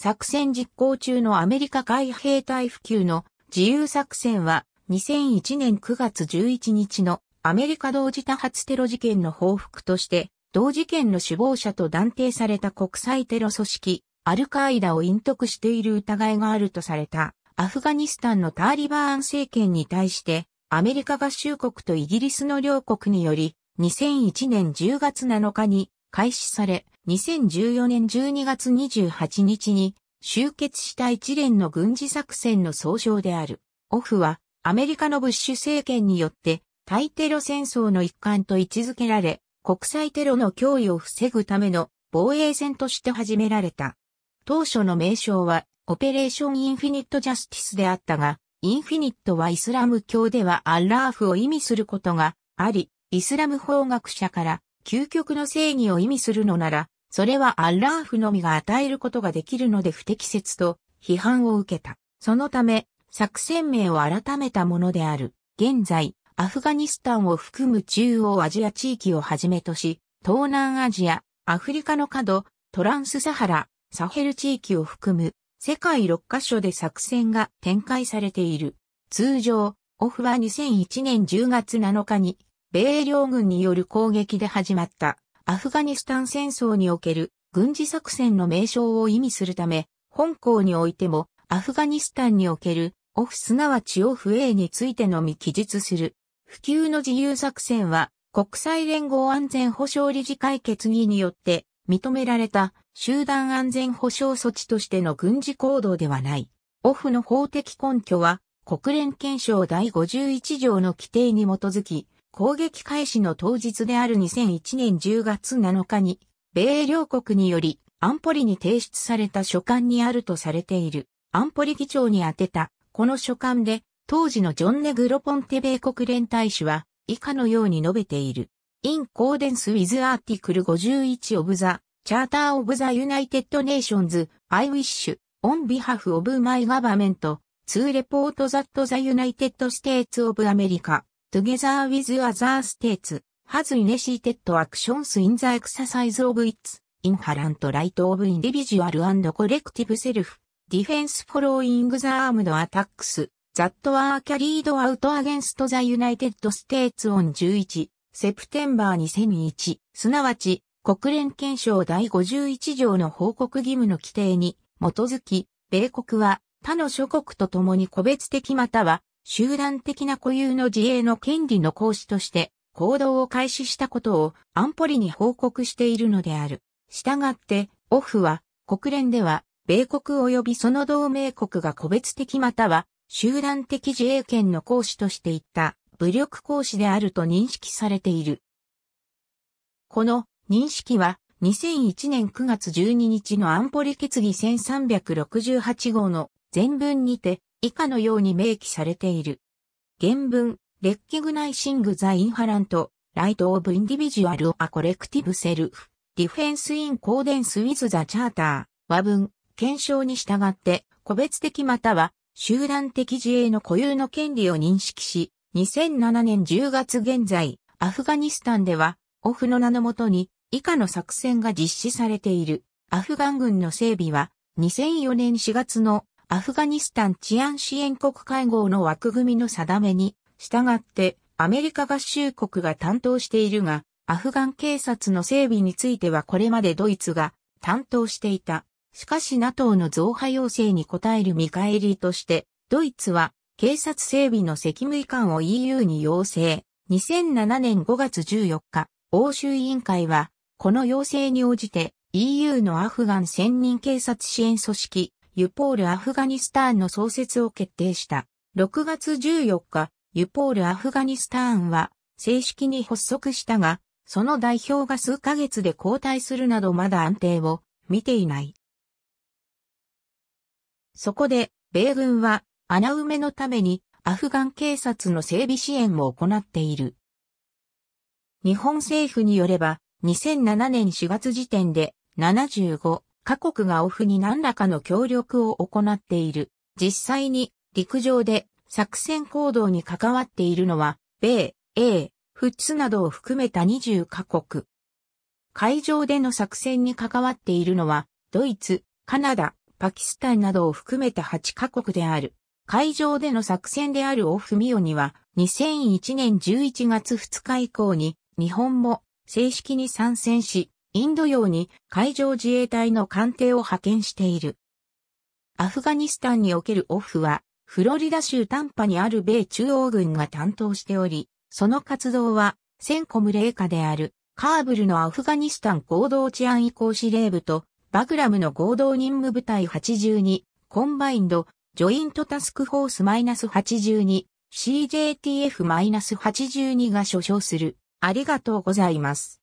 作戦実行中のアメリカ海兵隊普及の自由作戦は2001年9月11日のアメリカ同時多発テロ事件の報復として同事件の首謀者と断定された国際テロ組織アルカイダを隠匿している疑いがあるとされたアフガニスタンのタリバーン政権に対してアメリカ合衆国とイギリスの両国により2001年10月7日に開始され2014年12月28日に終結した一連の軍事作戦の総称である。オフはアメリカのブッシュ政権によって対テロ戦争の一環と位置づけられ、国際テロの脅威を防ぐための防衛戦として始められた。当初の名称はオペレーションインフィニットジャスティスであったが、インフィニットはイスラム教ではアッラーフを意味することがあり、イスラム法学者から究極の正義を意味するのなら、それはアッラーフのみが与えることができるので不適切と批判を受けた。そのため、作戦名を改めたものである。現在、アフガニスタンを含む中央アジア地域をはじめとし、東南アジア、アフリカの角、トランスサハラ、サヘル地域を含む世界6カ所で作戦が展開されている。通常、オフは2001年10月7日に米両軍による攻撃で始まったアフガニスタン戦争における軍事作戦の名称を意味するため、本校においてもアフガニスタンにおけるオフすなわちオフ A についてのみ記述する。普及の自由作戦は国際連合安全保障理事会決議によって認められた集団安全保障措置としての軍事行動ではない。オフの法的根拠は国連憲章第51条の規定に基づき、攻撃開始の当日である2001年10月7日に、米英両国により安保理に提出された書簡にあるとされている安保理議長に宛てたこの書簡で当時のジョン・ネグロポンテ米国連大使は以下のように述べている。In accordance with Article 51 of the Charter of the United Nations, I wish, on behalf of my government, to report that the United States of America together with other states, has initiated actions in the exercise of its inherent right of individual and collective self, defense following the armed attacks that were carried out against the United States on 11 September 2001、すなわち国連憲章第51条の報告義務の規定に基づき、米国は他の諸国と共に個別的または集団的な固有の自衛の権利の行使として行動を開始したことを安保理に報告しているのである。従って、オフは国連では米国及びその同盟国が個別的または集団的自衛権の行使としていった武力行使であると認識されている。この認識は2001年9月12日の安保理決議1368号の全文にて以下のように明記されている。原文、レッキグナイシングザインハラント、ライトオブインディビジュアルアコレクティブセルフ、ディフェンスインコーデンスウィズザチャーター、和文、検証に従って、個別的または集団的自衛の固有の権利を認識し、2007年10月現在、アフガニスタンでは、オフの名のもとに、以下の作戦が実施されている。アフガン軍の整備は、2004年4月のアフガニスタン治安支援国会合の枠組みの定めに、従ってアメリカ合衆国が担当しているが、アフガン警察の整備についてはこれまでドイツが担当していた。しかし NATO の増派要請に応える見返りとして、ドイツは警察整備の責務移管を EU に要請。2007年5月14日、欧州委員会は、この要請に応じて EU のアフガン専任警察支援組織ユポール・アフガニスタンの創設を決定した。6月14日、ユポール・アフガニスタンは正式に発足したが、その代表が数ヶ月で交代するなどまだ安定を見ていない。そこで、米軍は穴埋めのためにアフガン警察の整備支援も行っている。日本政府によれば、2007年4月時点で75各国がオフに何らかの協力を行っている。実際に陸上で作戦行動に関わっているのは、米、英、ッツなどを含めた20カ国。海上での作戦に関わっているのは、ドイツ、カナダ、パキスタンなどを含めた8カ国である。海上での作戦であるオフミオには、2001年11月2日以降に、日本も正式に参戦し、インド洋に海上自衛隊の艦艇を派遣している。アフガニスタンにおけるオフは、フロリダ州短波にある米中央軍が担当しており、その活動は、センコムレ下である、カーブルのアフガニスタン合同治安移行司令部と、バグラムの合同任務部隊82、コンバインド、ジョイントタスクフォース -82、CJTF-82 が所掌する。ありがとうございます。